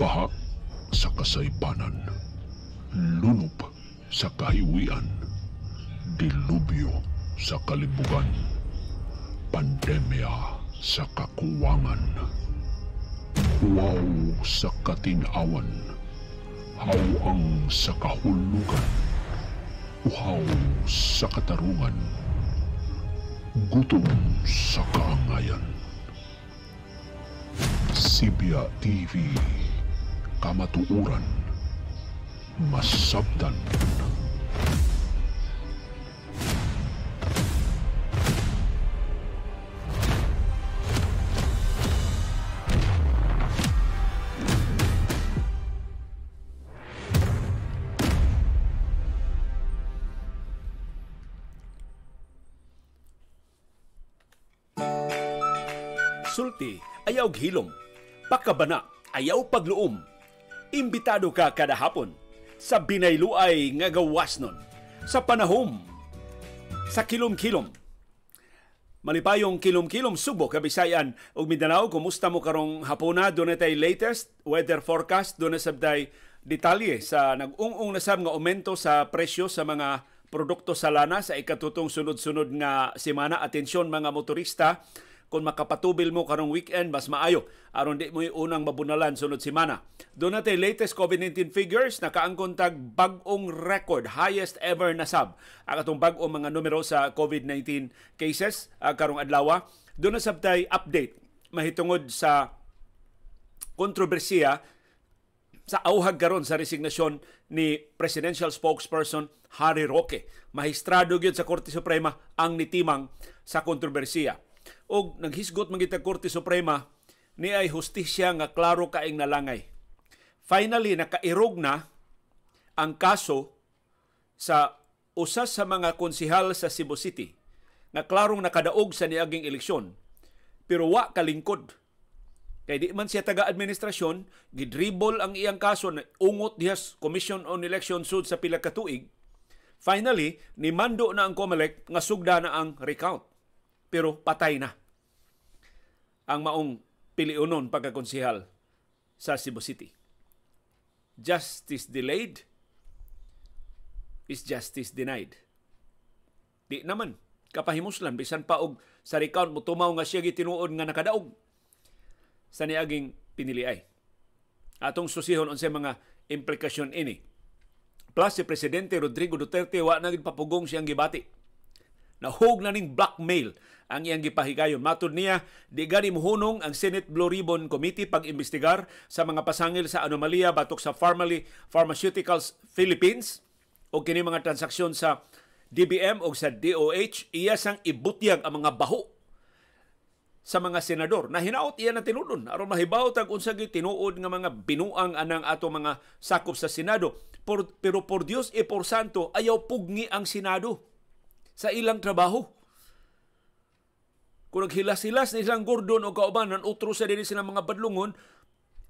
baha sa kasaypanan, lunop sa kahiwian, dilubyo sa kalibugan, pandemya sa kakuwangan, wow sa katinawan, hawang sa kahulugan, uhaw sa katarungan, gutom sa kaangayan. Sibya TV kamatuuran, masabdan. Sulti, ayaw hilom, pakabana, ayaw pagluom, Imbitado ka kada hapon sa binayluay nga gawas nun. Sa panahom, sa kilom-kilom. Malipayong kilom-kilom subo kabisayan ug Mindanao kumusta mo karong hapona do na tay latest weather forecast do na sabday detalye sa nag-ung-ung na sab nga aumento sa presyo sa mga produkto sa lana sa ikatutong sunod-sunod nga semana atensyon mga motorista kung makapatubil mo karong weekend mas maayo aron di mo unang mabunalan sunod semana. Do natay latest COVID-19 figures nakaangkon tag bag-ong record, highest ever nasab ang atong bag-ong mga numero sa COVID-19 cases uh, karong Adlawa. Do na sabtay update mahitungod sa kontrobersiya sa auhag garon sa resignasyon ni presidential spokesperson Harry Roque. Mahistrado gyud sa Korte Suprema ang nitimang sa kontrobersiya o naghisgot mangita Korte Suprema ni ay hustisya nga klaro kaing nalangay. Finally, nakairog na ang kaso sa usa sa mga konsihal sa Cebu City nga klarong nakadaog sa niaging eleksyon pero wa kalingkod kay di man siya taga-administrasyon gidribol ang iyang kaso na ungot diha Commission on Election sud sa pila ka tuig finally ni mando na ang COMELEC nga sugda na ang recount pero patay na ang maong piliunon pagkakonsihal sa Cebu City. Justice delayed is justice denied. Di naman kapahimuslan bisan pa og sa recount mo tumaw nga siya gitinuod nga nakadaog sa niaging piniliay. Atong susihon unsay mga implikasyon ini. Plus si Presidente Rodrigo Duterte wa na gid papugong siyang gibati nahog na ning blackmail ang iyang gipahigayon. Matod niya, di gani mohunong ang Senate Blue Ribbon Committee pag-imbestigar sa mga pasangil sa anomalia batok sa Pharmaly Pharmaceuticals Philippines o kini mga transaksyon sa DBM o sa DOH. Iya sang ibutyag ang mga baho sa mga senador na hinaot iya na tinudon aron mahibaw tag unsa gi tinuod nga mga binuang anang ato mga sakop sa Senado por, pero por Dios e por santo ayaw pugni ang Senado sa ilang trabaho. Kung naghilas-hilas ni ilang Gordon o kaubanan, utro sa diri silang mga badlungon,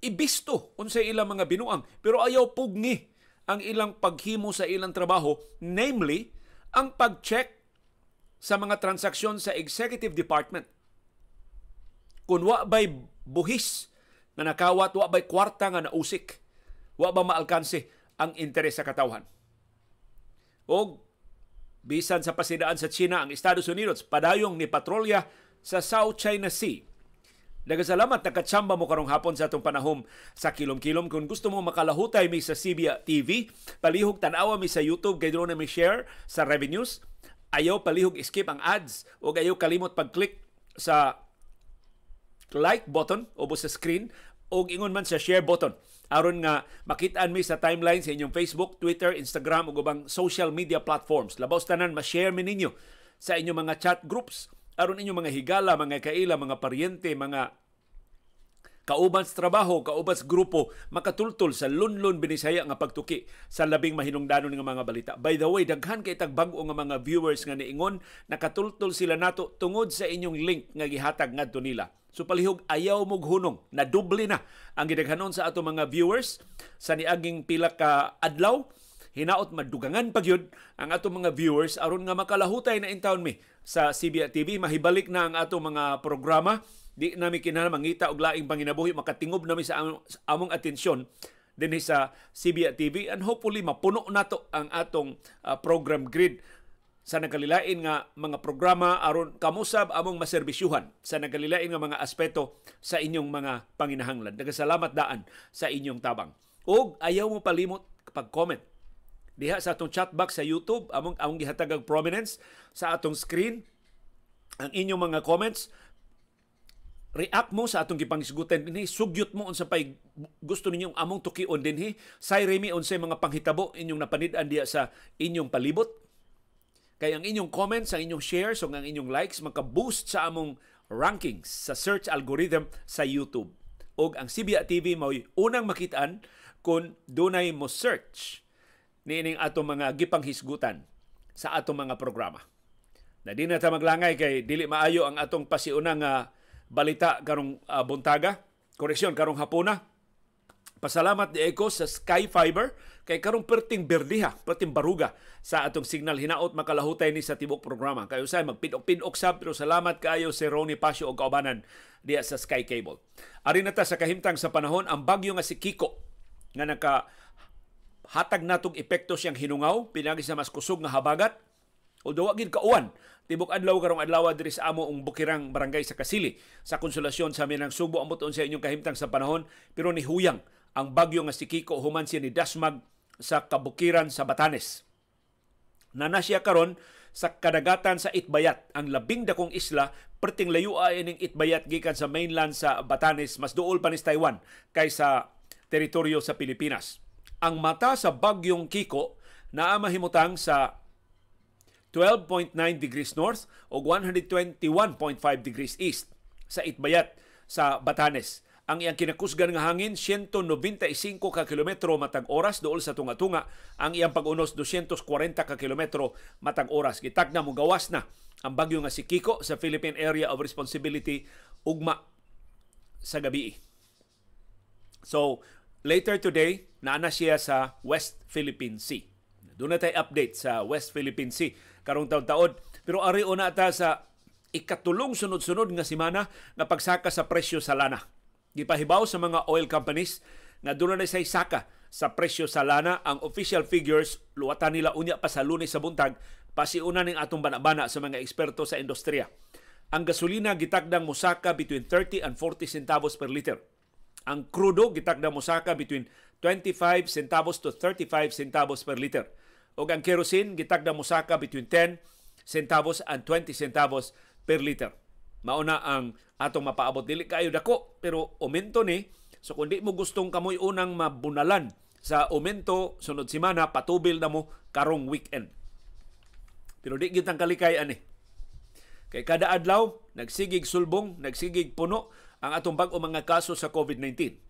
ibisto unsay ilang mga binuang. Pero ayaw pugni ang ilang paghimo sa ilang trabaho, namely, ang pag-check sa mga transaksyon sa executive department. Kung wa ba'y buhis na nakawat, wa ba'y kwarta nga nausik, wa ba maalkansi ang interes sa katawhan. O Bisan sa pasidaan sa China ang Estados Unidos padayong ni patrolya sa South China Sea. Nagasalamat na katsamba mo karong hapon sa atong panahom sa Kilom-Kilom. Kung gusto mo makalahutay mi sa CBA TV, palihog tanawa mi sa YouTube, kay doon na mi share sa revenues. Ayaw palihog skip ang ads o ayaw kalimot pag-click sa like button o sa screen o ingon man sa share button aron nga makitaan mi sa timeline sa inyong Facebook, Twitter, Instagram ug ubang social media platforms. Labaw tanan ma-share mi ninyo sa inyong mga chat groups aron inyong mga higala, mga kaila, mga paryente, mga kauban sa trabaho, kauban sa grupo, makatultol sa lunlun binisaya nga pagtuki sa labing mahinungdanon nga mga balita. By the way, daghan kay tagbago nga mga viewers nga niingon, nakatultol sila nato tungod sa inyong link nga gihatag ngadto nila. So palihog ayaw mog hunong na doble na ang gidaghanon sa ato mga viewers sa niaging pila ka adlaw hinaot madugangan pagyod ang ato mga viewers aron nga makalahutay na in town mi sa CBA TV mahibalik na ang ato mga programa di nami kinahanglan mangita og laing panginabuhi makatingob nami sa among, atensyon dinhi sa CBA TV and hopefully mapuno nato ang atong uh, program grid sa nagkalilain nga mga programa aron kamusab among maserbisyuhan sa nagkalilain nga mga aspeto sa inyong mga panginahanglan. Nagasalamat daan sa inyong tabang. Ug ayaw mo palimot pag comment diha sa atong chat box sa YouTube among among gihatagag prominence sa atong screen ang inyong mga comments react mo sa atong gipangisgutan dinhi sugyot mo unsa pay gusto ninyong among tukion dinhi say remi unsay mga panghitabo inyong napanid-an diya sa inyong palibot kay ang inyong comments ang inyong shares ug ang inyong likes maka-boost sa among rankings sa search algorithm sa YouTube ug ang CBA TV mao'y unang makitaan kung dunay mo search niining atong mga gipanghisgutan sa atong mga programa na di na ta maglangay kay dili maayo ang atong pasiunang uh, balita karong uh, buntaga. Koreksyon, karong hapuna. Pasalamat ni Eko sa Sky Fiber kay karong perting berdiha, perting baruga sa atong signal hinaot makalahutay ni sa tibok programa. Kayo say magpinok pindok sab pero salamat kaayo si Ronnie Pasio og kaubanan diya sa Sky Cable. Ari na ta sa kahimtang sa panahon ang bagyo nga si Kiko nga naka hatag natong epekto siyang hinungaw pinagi sa mas kusog nga habagat Although daw gid kauan Tibok adlaw karong adlaw Adris amo ang Bukirang Barangay sa Kasili sa konsolasyon sa Minang Subo amuton sa inyong kahimtang sa panahon pero ni huyang ang bagyo nga si Kiko human siya ni Dasmag sa kabukiran sa Batanes. Nana siya karon sa kadagatan sa Itbayat, ang labing dakong isla perting layo layua ining Itbayat gikan sa mainland sa Batanes mas duol pa ni Taiwan kaysa teritoryo sa Pilipinas. Ang mata sa bagyong Kiko na mahimutang sa 12.9 degrees north o 121.5 degrees east sa Itbayat sa Batanes. Ang iyang kinakusgan nga hangin 195 ka kilometro matag oras dool sa tunga-tunga. Ang iyang pag-unos 240 ka kilometro matag oras. Gitag na mo gawas na ang bagyo nga si Kiko sa Philippine Area of Responsibility ugma sa gabi. So, later today, naana siya sa West Philippine Sea. Doon na tayo update sa West Philippine Sea karong taon-taon. Pero ari una ta sa ikatulong sunod-sunod nga semana nga pagsaka sa presyo sa lana. Gipahibaw sa mga oil companies nga doon na say saka sa presyo sa lana ang official figures luwatan nila unya pa sa lunes sa buntag pasiuna ning atong banabana sa mga eksperto sa industriya. Ang gasolina gitakdang mosaka between 30 and 40 centavos per liter. Ang krudo gitakdang mosaka between 25 centavos to 35 centavos per liter o ang kerosene gitagda mo saka between 10 centavos and 20 centavos per liter. Mauna ang atong mapaabot dili kayo dako pero umento ni so kundi mo gustong kamoy unang mabunalan sa umento sunod semana patubil na mo karong weekend. Pero di gitang kalikay ani. Kay kada adlaw nagsigig sulbong, nagsigig puno ang atong bag-o mga kaso sa COVID-19.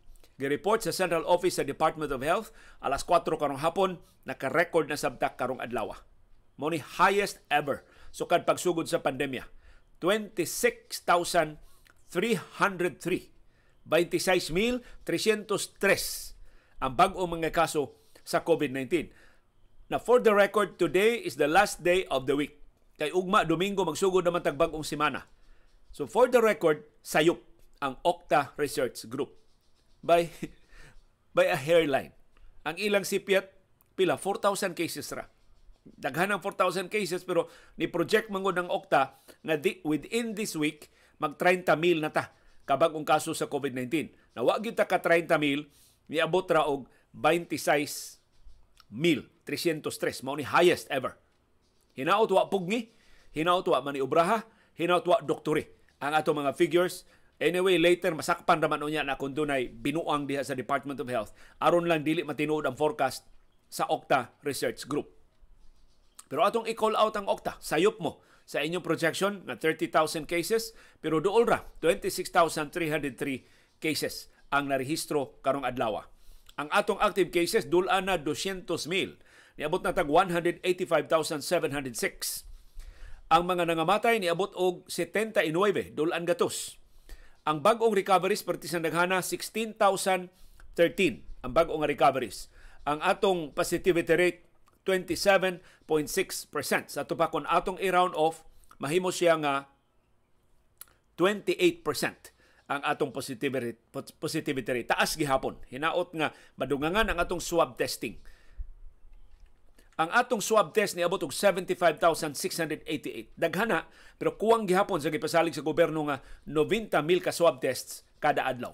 Gireport sa Central Office sa Department of Health alas 4 karong hapon naka-record na sabta karong adlaw. Money highest ever sukad pagsugod sa pandemya. 26,303 26,303 ang bag-ong mga kaso sa COVID-19. Na for the record, today is the last day of the week. Kay ugma Domingo magsugod naman tagbag-ong semana. So for the record, sayop ang Okta Research Group by by a hairline. Ang ilang sipiat pila 4,000 cases ra. Daghan ang 4,000 cases pero ni project mangod ng Okta nga di, within this week mag 30 mil na ta kabagong kaso sa COVID-19. Na wa gyud ta ka 30 mil niabot ra og 26 mil 303 mao ni highest ever. Hinaot wa pugni, hinaot wa man iubraha, hinaot wa doktore ang ato mga figures Anyway, later masakpan ra man unya na kun dunay binuang diha sa Department of Health aron lang dili matinuod ang forecast sa Okta Research Group. Pero atong i-call out ang Okta, sayop mo sa inyong projection na 30,000 cases pero duol ra 26,303 cases ang narehistro karong adlaw. Ang atong active cases dula na 200,000. Niabot na tag 185,706. Ang mga nangamatay niabot og 79 dulan gatos ang bagong recoveries partisan Daghana, 16,013 ang bagong recoveries. Ang atong positivity rate 27.6%. Sa ito pa kung atong i-round off, mahimo siya nga 28% ang atong positivity rate, positivity rate. Taas gihapon. Hinaot nga madungangan ang atong swab testing ang atong swab test ni abot og 75,688. Daghana pero kuwang gihapon sa gipasalig sa gobyerno nga 90,000 ka swab tests kada adlaw.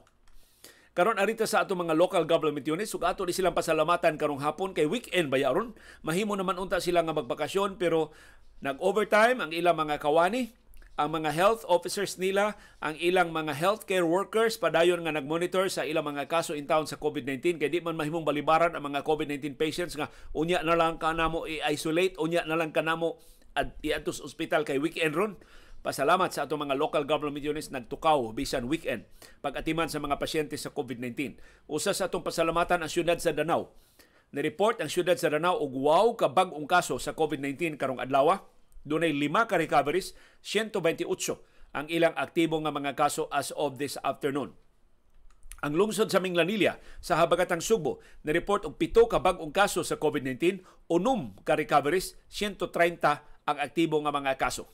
Karon arita sa atong mga local government units ug ato di silang pasalamatan karong hapon kay weekend ba yaron. Mahimo naman unta sila nga magbakasyon pero nag-overtime ang ilang mga kawani ang mga health officers nila, ang ilang mga healthcare workers padayon nga nagmonitor sa ilang mga kaso in town sa COVID-19 kay di man mahimong balibaran ang mga COVID-19 patients nga unya na lang kanamo i-isolate, unya na lang kanamo at iadto sa ospital kay weekend ron. Pasalamat sa atong mga local government units nagtukaw bisan weekend pagatiman sa mga pasyente sa COVID-19. Usa sa atong pasalamatan ang siyudad sa Danau. Ni-report ang siyudad sa Danau og wow ka bag-ong kaso sa COVID-19 karong adlawa. Ah. Dunay lima ka recoveries, 128 ang ilang aktibo nga mga kaso as of this afternoon. Ang lungsod sa Minglanilla sa habagatang Subo na report og pito ka bag-ong kaso sa COVID-19, unom ka recoveries, 130 ang aktibo nga mga kaso.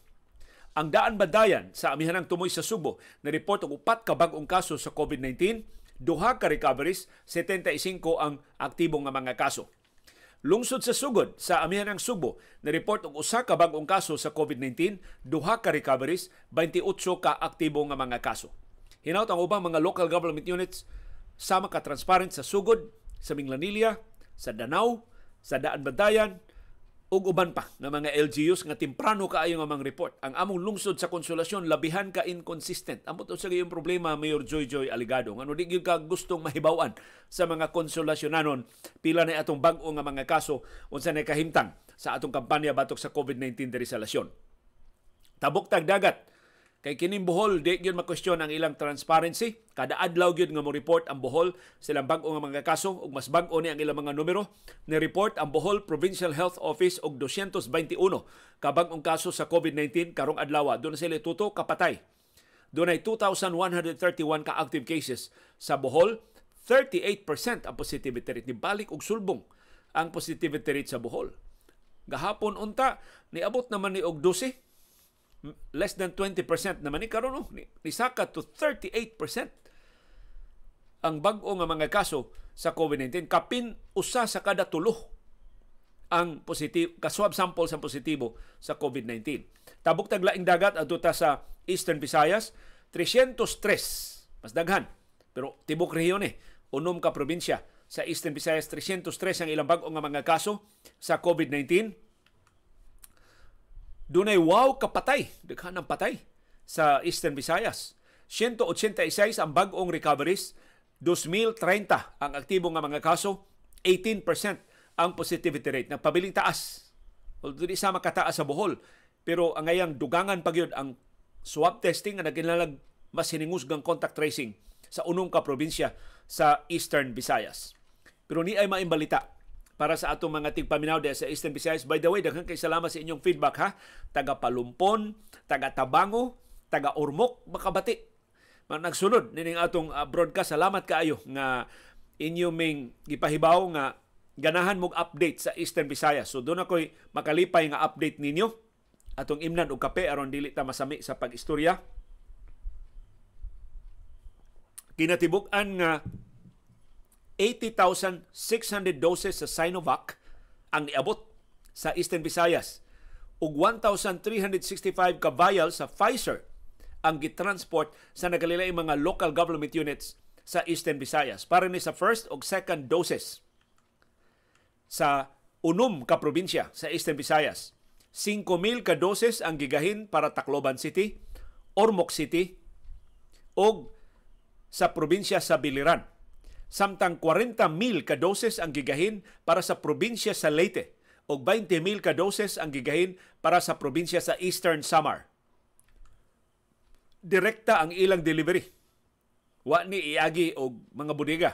Ang Daan Bandayan sa Amihanang Tumoy sa Subo na report og upat ka bag-ong kaso sa COVID-19, duha ka recoveries, 75 ang aktibo nga mga kaso. Lungsod sa sugod sa Amihanang Subo, na-report og usa ka bag-ong kaso sa COVID-19, duha ka recoveries, 28 ka aktibo nga mga kaso. Hinaut ang ubang mga local government units sama ka transparent sa sugod, sa Minglanilla, sa Danau, sa Daan Bantayan, ug uban pa na mga LGUs nga timprano kaayo nga mga report. Ang among lungsod sa konsolasyon labihan ka inconsistent. Amot sa gayong problema Mayor Joy Joy Aligado ngano di gyud ka gustong mahibawan sa mga konsolasyonanon pila na atong bag-o nga mga kaso unsa na kahimtang sa atong kampanya batok sa COVID-19 diri sa lasyon. Tabok tagdagat Kay kining Bohol, di yun makwestiyon ang ilang transparency. Kada adlaw yun nga mo report ang Bohol, silang bago nga mga kaso, ug mas bago ni ang ilang mga numero. Ni-report ang Bohol Provincial Health Office og 221 kabagong kaso sa COVID-19 karong adlaw. Doon sila tuto kapatay. Doon ay 2,131 ka-active cases sa Bohol. 38% ang positivity rate. Nibalik og sulbong ang positivity rate sa Bohol. Gahapon unta, niabot naman ni og 12 less than 20% naman ni karon ni, ni saka to 38% ang bag-o nga mga kaso sa COVID-19 kapin usa sa kada tulo ang positive kaswab sample sa positibo sa COVID-19. Tabok tag laing dagat adto sa Eastern Visayas 303 mas daghan pero tibok rehiyon eh unom ka probinsya sa Eastern Visayas 303 ang ilang bag-o nga mga kaso sa COVID-19 Dunay wow kapatay, daghan ang patay sa Eastern Visayas. 186 ang bagong recoveries, 2,030 ang aktibo nga mga kaso, 18% ang positivity rate. Nagpabiling taas. Although di sama kataas sa Bohol, pero ang ayang dugangan pa gyud ang swab testing nga naginalag mas hiningusgang contact tracing sa unong ka probinsya sa Eastern Visayas. Pero ni ay maimbalita para sa atong mga tigpaminaw diya sa Eastern Visayas. By the way, daghang kay salamat sa inyong feedback ha. Taga Palumpon, taga Tabango, taga Ormoc, makabati. Nagsunod nining atong uh, broadcast. Salamat kaayo nga inyo ming gipahibaw nga ganahan mog update sa Eastern Visayas. So doon ako'y makalipay nga update ninyo atong imnan og kape aron dili ta masami sa pagistorya. Kinatibuk-an nga 80,600 doses sa Sinovac ang iabot sa Eastern Visayas ug 1,365 ka vials sa Pfizer ang gitransport sa nagalilay mga local government units sa Eastern Visayas para ni sa first ug second doses sa unom ka probinsya sa Eastern Visayas. 5,000 ka doses ang gigahin para Tacloban City, Ormoc City, o sa probinsya sa Biliran. Samtang 40,000 ka doses ang gigahin para sa probinsya sa Leyte ug 20,000 ka doses ang gigahin para sa probinsya sa Eastern Samar. Direkta ang ilang delivery. Wa ni iagi og mga bodega.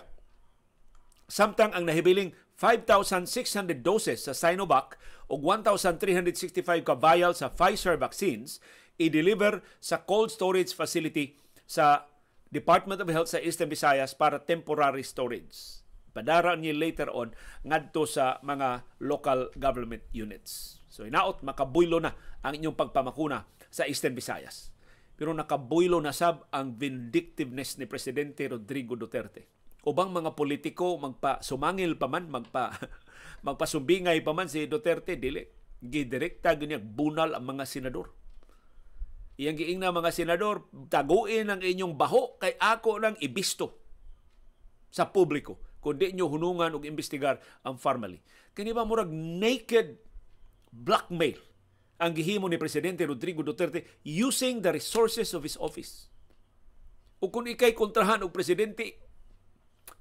Samtang ang nahibiling 5,600 doses sa Sinovac ug 1,365 ka vial sa Pfizer vaccines i-deliver sa cold storage facility sa Department of Health sa Eastern Visayas para temporary storage. Padara niya later on ngadto sa mga local government units. So inaot makabuylo na ang inyong pagpamakuna sa Eastern Visayas. Pero nakabuylo na sab ang vindictiveness ni Presidente Rodrigo Duterte. Ubang mga politiko magpasumangil pa man, magpa magpasumbingay pa man si Duterte dili gidirekta ganyan bunal ang mga senador Iyang giing na mga senador, taguin ang inyong baho kay ako nang ibisto sa publiko kundi nyo hunungan og imbestigar ang family. Kini ba murag naked blackmail ang gihimo ni Presidente Rodrigo Duterte using the resources of his office. O kung ikay kontrahan og presidente,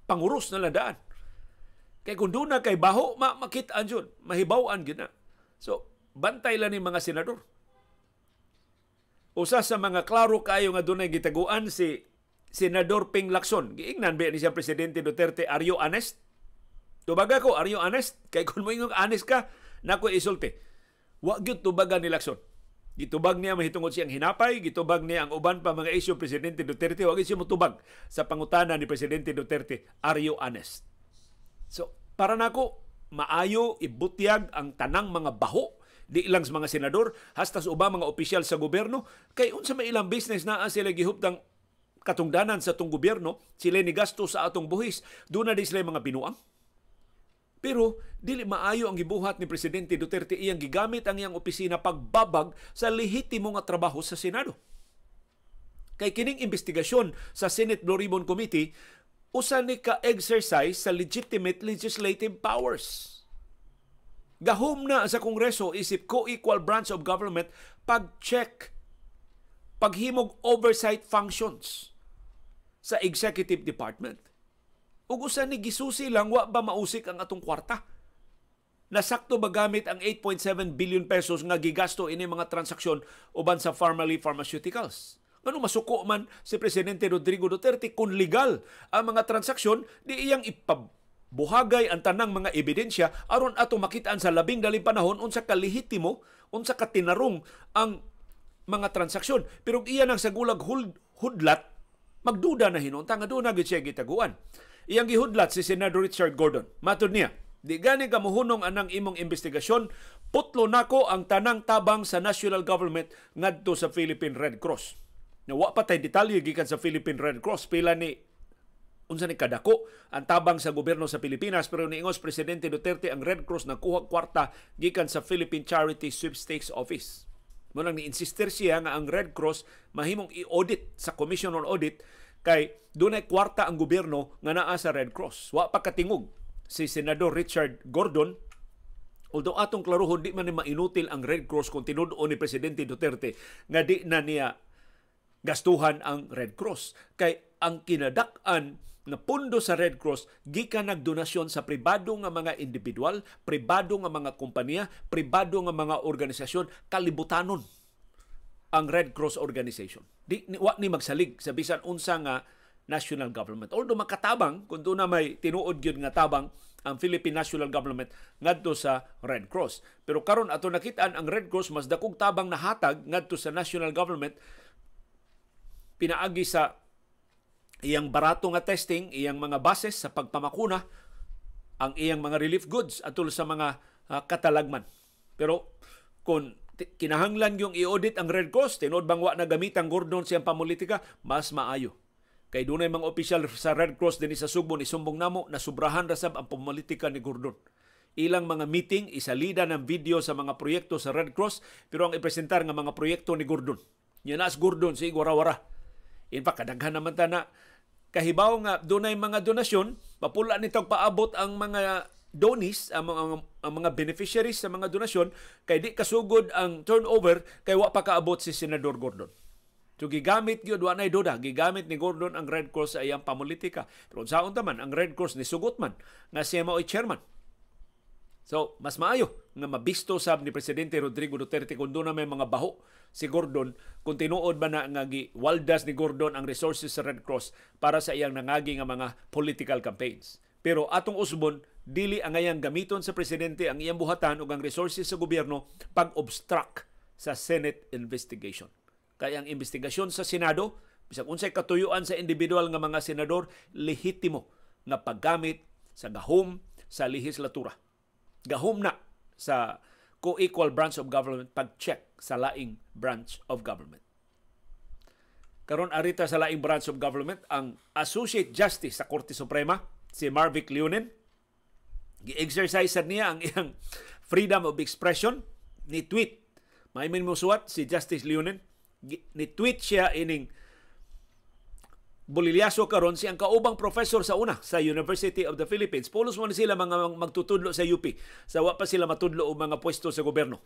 pangurus na ladaan. Kay kung doon na kay baho, ma makitaan dyan. Mahibawan gina. So, bantay lang ni mga senador usa sa mga klaro kayo nga dunay gitaguan si Senador Ping Lacson. Giingnan ba ni siya Presidente Duterte, are you honest? Tubaga ko, are you honest? Kay kung mo ingong honest ka, nako isulti. Wa gyud tubaga ni Lacson. Gitubag niya mahitungod siyang hinapay, gitubag niya ang uban pa mga isyu Presidente Duterte, wa siya mutubag sa pangutana ni Presidente Duterte, are you honest? So, para nako maayo ibutyag ang tanang mga baho di ilang mga senador hastas uba mga opisyal sa gobyerno kay unsa may ilang business naa sila gihuptang katungdanan sa tong gobyerno sila ni gasto sa atong buhis do na di sila mga binuang. pero dili maayo ang gibuhat ni presidente Duterte iyang gigamit ang iyang opisina pagbabag sa lehitimo nga trabaho sa Senado. Kay kining investigasyon sa Senate Blue Ribbon Committee usa ni ka exercise sa legitimate legislative powers Gahom na sa Kongreso isip ko equal branch of government pag-check paghimog oversight functions sa executive department. Ug usa ni gisusi lang wa ba mausik ang atong kwarta? Nasakto ba gamit ang 8.7 billion pesos nga gigasto ini mga transaksyon uban sa Pharmaly Pharmaceuticals? Ngano masuko man si Presidente Rodrigo Duterte kung legal ang mga transaksyon di iyang ipab buhagay ang tanang mga ebidensya aron ato makitaan sa labing daling panahon unsa kalihitimo unsa katinarong ang mga transaksyon pero iya nang gulag hud, hudlat magduda na hinunta nga doon na siya gitaguan iyang gihudlat si Senator Richard Gordon matud niya di gani ka mohunong anang imong investigasyon putlo nako ang tanang tabang sa national government ngadto sa Philippine Red Cross na wa pa tay detalye gikan sa Philippine Red Cross pila ni unsa ni kadako ang tabang sa gobyerno sa Pilipinas pero niingos presidente Duterte ang Red Cross nagkuha kwarta gikan sa Philippine Charity Sweepstakes Office mo nang ni-insister siya nga ang Red Cross mahimong i-audit sa Commission on Audit kay dunay kwarta ang gobyerno nga naa sa Red Cross wa pa katingog si senador Richard Gordon Although atong klaruhon di man ni mainutil ang Red Cross kung tinud ni presidente Duterte nga di na niya gastuhan ang Red Cross kay ang kinadak-an na pundo sa Red Cross gikan nagdonasyon sa pribado nga mga individual, pribado nga mga kompanya, pribado nga mga organisasyon kalibutanon ang Red Cross organization. Di ni, wa ni magsalig sa bisan unsa nga national government. Although makatabang kun na may tinuod gyud nga tabang ang Philippine National Government ngadto sa Red Cross. Pero karon ato nakitaan ang Red Cross mas dakog tabang nahatag ngadto sa national government pinaagi sa iyang barato nga testing, iyang mga bases sa pagpamakuna ang iyang mga relief goods atul sa mga uh, katalagman. Pero kung kinahanglan yung i-audit ang Red Cross, tinod bang wa na gamit ang Gordon siyang pamulitika, mas maayo. Kay dunay mga opisyal sa Red Cross din sa Sugbo ni Sumbong Namo na sobrahan rasab ang pamulitika ni Gordon. Ilang mga meeting, isalida ng video sa mga proyekto sa Red Cross, pero ang ipresentar nga mga proyekto ni Gordon. Yanas Gordon, si wara-wara. In fact, kadaghan naman ta na kahibaw nga dunay mga donasyon mapula nitong paabot ang mga donis ang mga, ang mga beneficiaries sa mga donasyon kay di kasugod ang turnover kay wa pa kaabot si senador Gordon. So gigamit gyud wa nay duda, gigamit ni Gordon ang Red Cross sa iyang pamulitika. Pero sa ta man ang Red Cross ni sugot man nga siya mao chairman So, mas maayo nga mabisto sa ni Presidente Rodrigo Duterte kung doon may mga baho si Gordon kung tinuod ba na nga waldas ni Gordon ang resources sa Red Cross para sa iyang nangagi nga mga political campaigns. Pero atong usbon, dili ang ayang gamiton sa presidente ang iyang buhatan ug ang resources sa gobyerno pag-obstruct sa Senate investigation. Kaya ang investigasyon sa Senado, bisag unsay katuyuan sa individual nga mga senador, lehitimo na paggamit sa gahom sa lehislatura gahom na sa co-equal branch of government pag-check sa laing branch of government. Karon arita sa laing branch of government ang Associate Justice sa Korte Suprema si Marvic Leonin gi-exercise sad niya ang iyang freedom of expression ni tweet. May minmusuwat si Justice Leonin ni tweet siya ining bulilyaso karon si ang kaubang professor sa una sa University of the Philippines. Pulos man sila mga magtutudlo sa UP. Sa wa pa sila matudlo og mga pwesto sa gobyerno.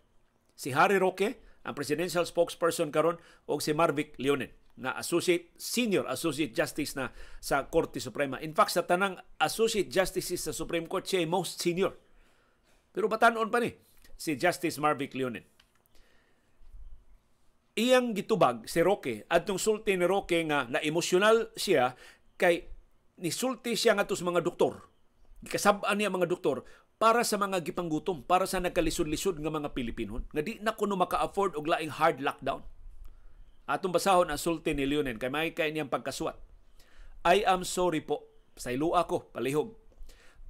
Si Harry Roque, ang presidential spokesperson karon og si Marvic Leonen na associate senior associate justice na sa Korte Suprema. In fact, sa tanang associate justices sa Supreme Court, siya most senior. Pero batanon pa ni si Justice Marvic Leonen iyang gitubag si Roque adtong sulti ni Roque nga naemosyonal siya kay ni sulti siya nga sa mga doktor. Gikasab-an niya mga doktor para sa mga gipanggutom, para sa nagkalisod-lisod nga mga Pilipinon, nga di na kuno maka-afford og laing hard lockdown. Atong basahon ang sulti ni Leonen kay may kay niyang pagkasuat. I am sorry po, sa ilu ako, palihog.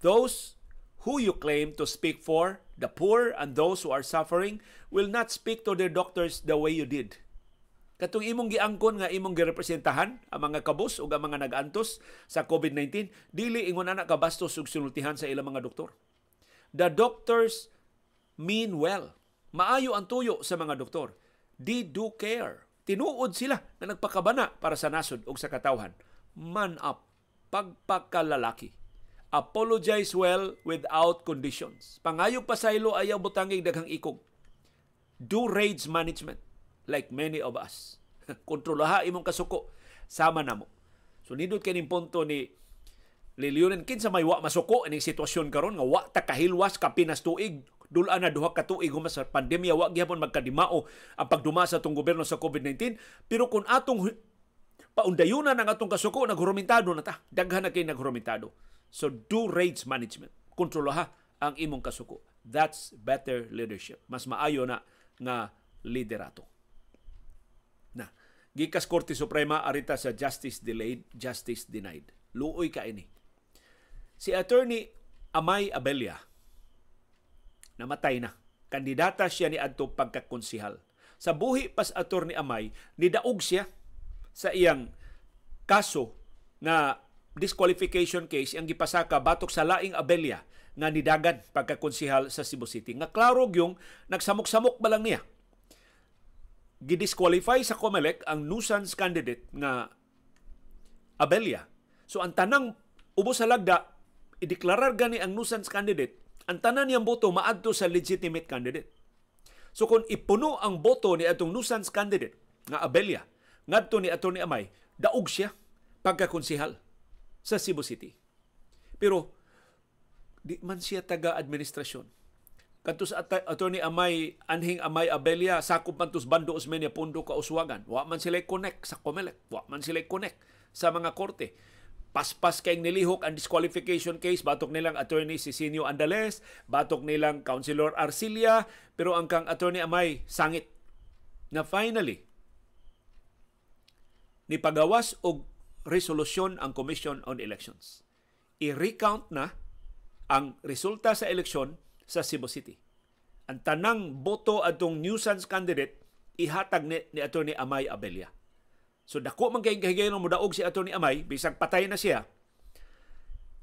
Those who you claim to speak for The poor and those who are suffering will not speak to their doctors the way you did. Katong imong giangkon nga imong girepresentahan ang mga kabus o ang mga nagantos sa COVID-19, dili ingon anak kabastos ug sinultihan sa ilang mga doktor. The doctors mean well. Maayo ang tuyo sa mga doktor. They do care. Tinuod sila na nagpakabana para sa nasod o sa katawhan. Man up. Pagpakalalaki apologize well without conditions. Pangayog pa saylo ayaw butangig daghang ikog. Do rage management like many of us. Kontrolaha imong kasuko sama namo. So nindot kaning punto ni Lilionen kinsa may wa masuko ining sitwasyon karon nga wa ta kahilwas kapinas tuig dula na duha ka tuig humas sa pandemya wa gyapon magkadimao ang pagduma sa tung gobyerno sa COVID-19 pero kun atong paundayunan ang atong kasuko naghurumentado na ta daghan na kay naghurumentado So do rage management. Kontrolaha ang imong kasuko. That's better leadership. Mas maayo na nga liderato. Na, gikas Korte Suprema arita sa justice delayed, justice denied. Luoy ka ini. Si attorney Amay Abelia namatay na. Kandidata siya ni adto pagkakonsihal. Sa buhi pas attorney Amay, nidaog siya sa iyang kaso na disqualification case ang gipasaka batok sa laing Abelya nga nidagan pagkakonsihal sa Cebu City. Nga klaro yung nagsamok-samok ba lang niya. Gidisqualify sa COMELEC ang nuisance candidate nga Abelya. So ang tanang ubos sa lagda ideklarar gani ang nuisance candidate, ang tanan niyang boto maadto sa legitimate candidate. So kung ipuno ang boto ni atong nuisance candidate nga Abelya ngadto ni Atty. Amay, daog siya pagkakonsihal sa Cebu City. Pero di man siya taga-administrasyon. Kadto sa at- attorney Amay, Anhing Amay Abelia, sakop man tos bando osmenya Pondo ka Uswagan. Wa man sila connect sa COMELEC. Wa man sila connect sa mga korte. Paspas kayong nilihok ang disqualification case, batok nilang attorney si Sinio Andales, batok nilang Councilor Arcilia, pero ang kang attorney Amay, sangit. Na finally, ni pagawas og resolusyon ang Commission on Elections. I-recount na ang resulta sa eleksyon sa Cebu City. Ang tanang boto atong nuisance candidate ihatag ni, ni Attorney Amay Abelia. So dako man kay kahigayon mo daog si Attorney Amay bisag patay na siya.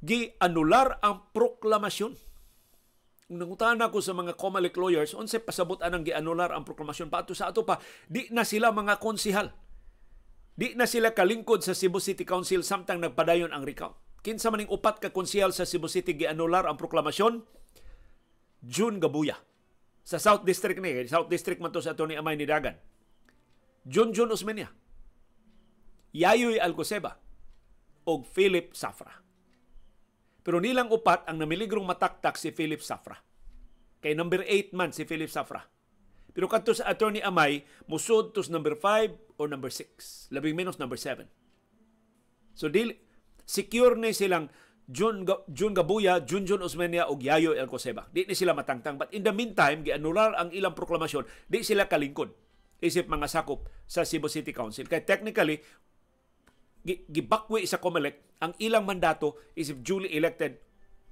Gi anular ang proklamasyon nangutan ko sa mga Comelec lawyers, unsay pasabot anang anular ang proklamasyon pato sa ato pa, di na sila mga konsihal Di na sila kalingkod sa Cebu City Council samtang nagpadayon ang recount. Kinsa maning upat ka konsehal sa Cebu City gianular ang proklamasyon June Gabuya sa South District ni South District man to sa Tony Amay ni Dagan. June June Osmeña. Yayoy Alcoseba og Philip Safra. Pero nilang upat ang namiligrong mataktak si Philip Safra. Kay number 8 man si Philip Safra pero kadto sa attorney Amay, musod to number 5 or number 6, labing minus number 7. So dili secure ni silang Jun, Jun Gabuya, Junjun Osmeña og Yayo El Coseba. Di ni sila matangtang. But in the meantime, gianular ang ilang proklamasyon. Di sila kalingkod. Isip mga sakop sa Cebu City Council. Kaya technically, gibakwi sa COMELEC ang ilang mandato isip duly elected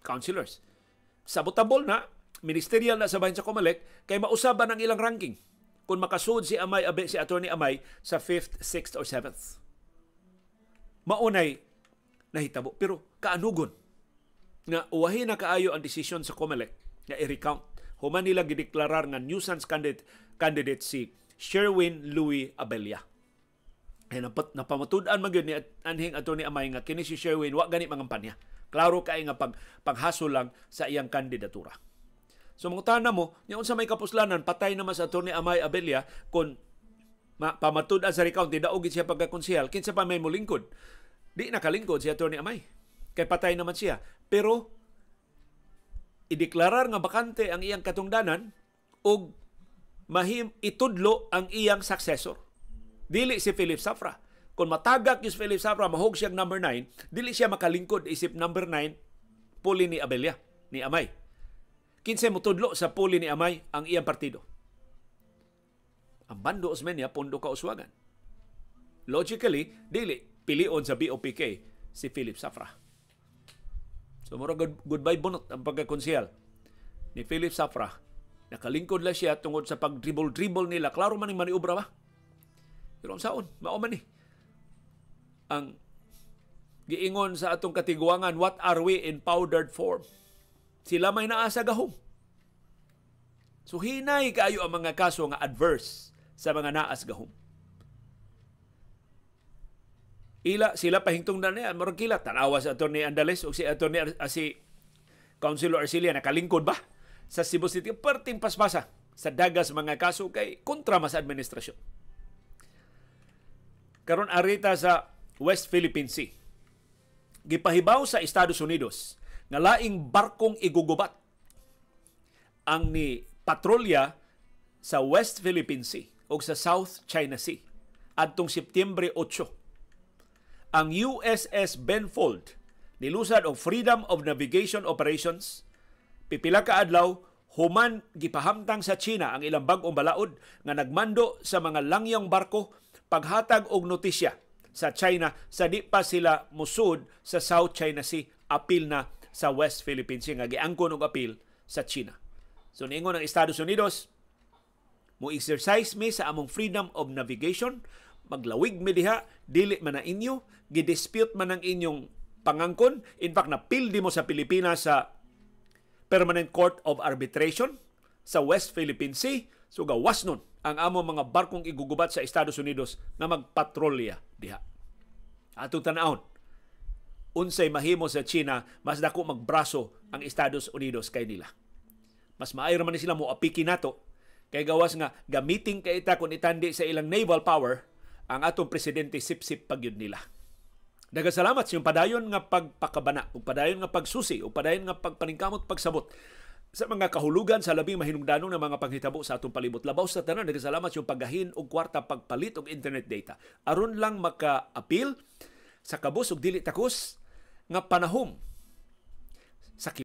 councilors. Sabotable na ministerial na sabahin sa COMELEC kay mausaban ang ilang ranking kung makasud si Amay abi si Attorney Amay sa 5th, 6th or 7th. Maunay nahitabo pero kaanugon nga uwahi na kaayo ang desisyon sa COMELEC nga i-recount human nila gideklarar nga nuisance candidate candidate si Sherwin Louis Abelia. Ay napat napamatud-an man ni anhing attorney Amay nga kini si Sherwin wa gani mangampanya. Klaro kay nga pag paghasol lang sa iyang kandidatura. So mangutana mo, niyon unsa may kapuslanan, patay naman sa Tony Amay Abelia kung ma- pamatud ah, sa recount, daugit siya pagkakonsihal, kinsa pa may mulingkod. Di nakalingkod si Attorney Amay. Kay patay naman siya. Pero, ideklarar nga bakante ang iyang katungdanan o mahim itudlo ang iyang successor. Dili si Philip Safra. Kung matagak yung Philip Safra, mahog siyang number 9, dili siya makalingkod isip number 9, puli ni Abelia, ni Amay. Kinsay mutudlo sa puli ni Amay ang iyang partido. Ang bando Osman niya, pondo ka uswagan. Logically, dili pilion sa BOPK si Philip Safra. So, mura good, goodbye bunot ang pagkakonsyal ni Philip Safra. Nakalingkod lang siya tungod sa pag-dribble-dribble nila. Klaro man yung maniubra ba? Pero ang saon, mauman ni. Eh. Ang giingon sa atong katigwangan, what are we in powdered form? Sila may naasa gahom. So hinay kaayo ang mga kaso nga adverse sa mga naas gahom. Ila sila pahingtong na niya, marang kila tanawa sa attorney Andales o si attorney uh, ah, si Councilor Arcilia nakalingkod ba sa Cebu City perting paspasa sa dagas mga kaso kay kontra mas administrasyon. Karon arita sa West Philippine Sea. Gipahibaw sa Estados Unidos nga laing barkong igugubat ang ni patrolya sa West Philippine Sea o sa South China Sea adtong September 8. Ang USS Benfold nilusad og Freedom of Navigation Operations pipila ka adlaw human gipahamtang sa China ang ilang bag-ong balaod nga nagmando sa mga langyang barko paghatag og notisya sa China sa di pa sila musud sa South China Sea apil na sa West Philippine Sea nga giangkon og apil sa China. So niingon ang Estados Unidos, mo exercise mi sa among freedom of navigation, maglawig mi diha, dili man na inyo, gidispute man ang inyong pangangkon, in fact napildi mo sa Pilipinas sa Permanent Court of Arbitration sa West Philippine Sea, so gawas nun ang among mga barkong igugubat sa Estados Unidos na magpatrolya diha. Atutan tanahon, unsay mahimo sa China, mas dako magbraso ang Estados Unidos kay nila. Mas maayo man sila mo apiki nato kay gawas nga gamitin kay ita kun itandi sa ilang naval power ang atong presidente sipsip pagyud nila. Nagasalamat sa padayon nga pagpakabana, ug padayon nga pagsusi, ug padayon nga pagpaningkamot pagsabot sa mga kahulugan sa labing mahinungdanong ng mga panghitabo sa atong palibot. Labaw sa tanan, nagasalamat yung paggahin og kwarta pagpalit og internet data. aron lang maka-appeal sa kabus ug dili takus nga panahom sa